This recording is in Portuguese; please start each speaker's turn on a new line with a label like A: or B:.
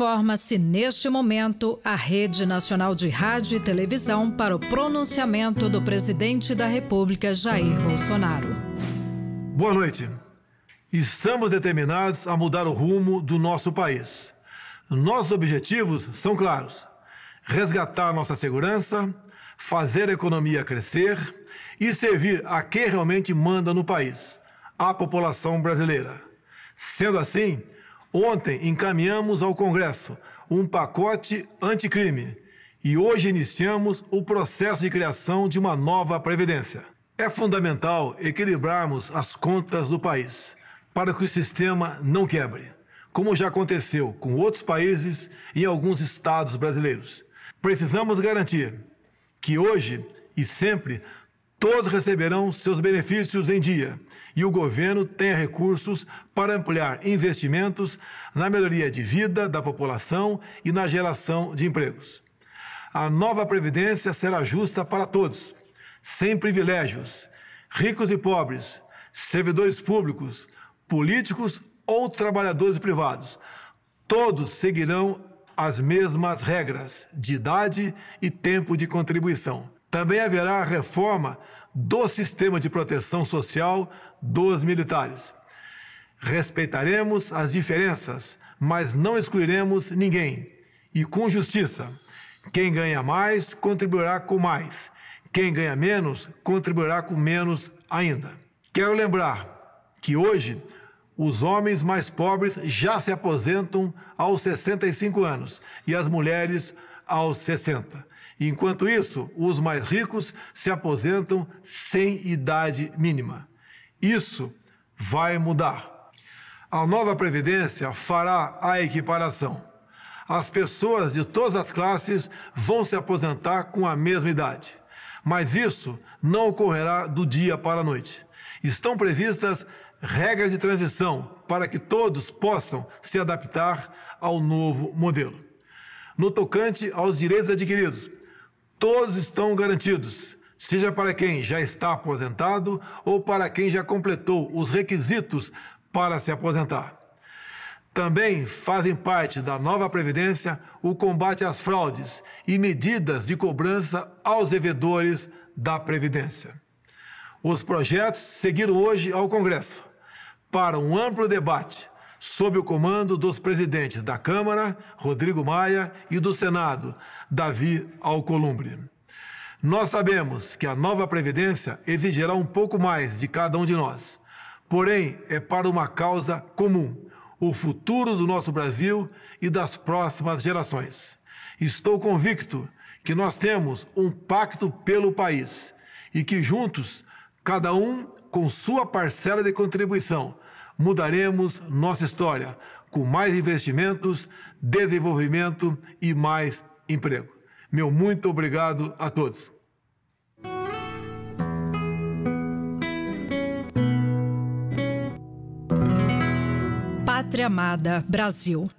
A: Forma-se neste momento a Rede Nacional de Rádio e Televisão para o pronunciamento do presidente da República, Jair Bolsonaro. Boa noite. Estamos determinados a mudar o rumo do nosso país. Nossos objetivos são claros: resgatar nossa segurança, fazer a economia crescer e servir a quem realmente manda no país, a população brasileira. Sendo assim, Ontem encaminhamos ao Congresso um pacote anticrime e hoje iniciamos o processo de criação de uma nova Previdência. É fundamental equilibrarmos as contas do país para que o sistema não quebre, como já aconteceu com outros países e alguns estados brasileiros. Precisamos garantir que hoje e sempre Todos receberão seus benefícios em dia e o governo tem recursos para ampliar investimentos na melhoria de vida da população e na geração de empregos. A nova Previdência será justa para todos, sem privilégios, ricos e pobres, servidores públicos, políticos ou trabalhadores privados. Todos seguirão as mesmas regras de idade e tempo de contribuição. Também haverá a reforma do sistema de proteção social dos militares. Respeitaremos as diferenças, mas não excluiremos ninguém. E com justiça. Quem ganha mais contribuirá com mais. Quem ganha menos contribuirá com menos ainda. Quero lembrar que hoje os homens mais pobres já se aposentam aos 65 anos e as mulheres aos 60. Enquanto isso, os mais ricos se aposentam sem idade mínima. Isso vai mudar. A nova Previdência fará a equiparação. As pessoas de todas as classes vão se aposentar com a mesma idade. Mas isso não ocorrerá do dia para a noite. Estão previstas regras de transição para que todos possam se adaptar ao novo modelo. No tocante aos direitos adquiridos, todos estão garantidos, seja para quem já está aposentado ou para quem já completou os requisitos para se aposentar. Também fazem parte da nova Previdência o combate às fraudes e medidas de cobrança aos devedores da Previdência. Os projetos seguiram hoje ao Congresso para um amplo debate sob o comando dos presidentes da Câmara, Rodrigo Maia, e do Senado, Davi Alcolumbre. Nós sabemos que a nova Previdência exigirá um pouco mais de cada um de nós, porém é para uma causa comum: o futuro do nosso Brasil e das próximas gerações. Estou convicto que nós temos um pacto pelo país e que juntos, cada um com sua parcela de contribuição, mudaremos nossa história com mais investimentos, desenvolvimento e mais emprego. Meu muito obrigado a todos. Pátria Amada Brasil.